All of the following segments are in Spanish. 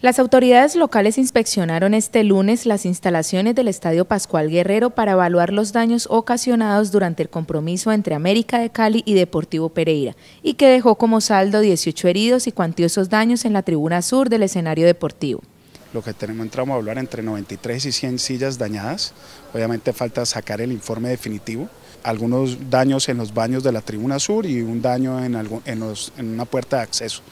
Las autoridades locales inspeccionaron este lunes las instalaciones del Estadio Pascual Guerrero para evaluar los daños ocasionados durante el compromiso entre América de Cali y Deportivo Pereira, y que dejó como saldo 18 heridos y cuantiosos daños en la tribuna sur del escenario deportivo. Lo que tenemos entramos a hablar entre 93 y 100 sillas dañadas. Obviamente falta sacar el informe definitivo algunos daños en los baños de la tribuna sur y un daño en, una puerta de acceso.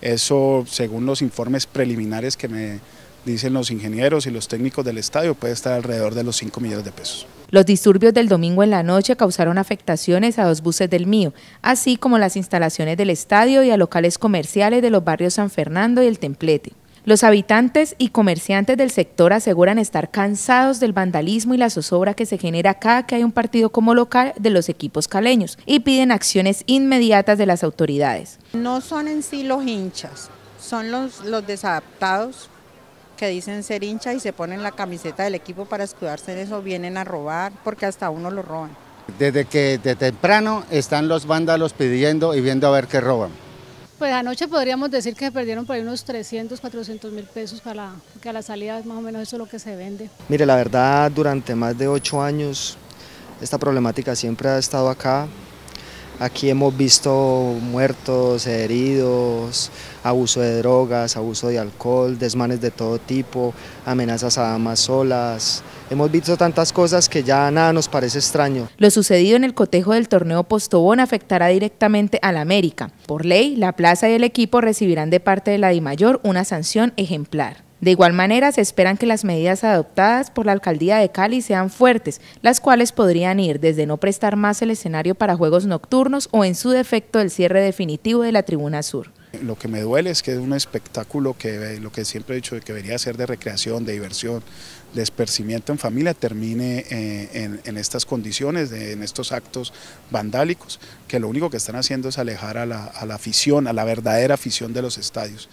Eso, según los informes preliminares que me dicen los ingenieros y los técnicos del estadio, puede estar alrededor de los 5 millones de pesos. Los disturbios del domingo en la noche causaron afectaciones a dos buses del mío, así como las instalaciones del estadio y a locales comerciales de los barrios San Fernando y El Templete. Los habitantes y comerciantes del sector aseguran estar cansados del vandalismo y la zozobra que se genera cada que hay un partido como local de los equipos caleños y piden acciones inmediatas de las autoridades. No son en sí los hinchas, son los, desadaptados que dicen ser hinchas y se ponen la camiseta del equipo para escudarse en eso, vienen a robar porque hasta uno lo roban. Desde que de temprano están los vándalos pidiendo y viendo a ver qué roban. Pues anoche podríamos decir que se perdieron por ahí unos 300, 400 mil pesos para que a la salida más o menos eso lo que se vende. Mire, la verdad durante más de ocho años esta problemática siempre ha estado acá, Aquí hemos visto muertos, heridos, abuso de drogas, abuso de alcohol, desmanes de todo tipo, amenazas a damas solas. Hemos visto tantas cosas que ya nada nos parece extraño. Lo sucedido en el cotejo del torneo Postobón afectará directamente a la América. Por ley, la plaza y el equipo recibirán de parte de la DIMAYOR una sanción ejemplar. De igual manera, se esperan que las medidas adoptadas por la alcaldía de Cali sean fuertes, las cuales podrían ir desde no prestar más el escenario para juegos nocturnos o en su defecto el cierre definitivo de la tribuna sur. Lo que me duele es que es un espectáculo que eh, lo que siempre he dicho que debería ser de recreación, de diversión, de esparcimiento en familia, termine eh, en, estas condiciones, en estos actos vandálicos, que lo único que están haciendo es alejar a la afición, a la verdadera afición de los estadios.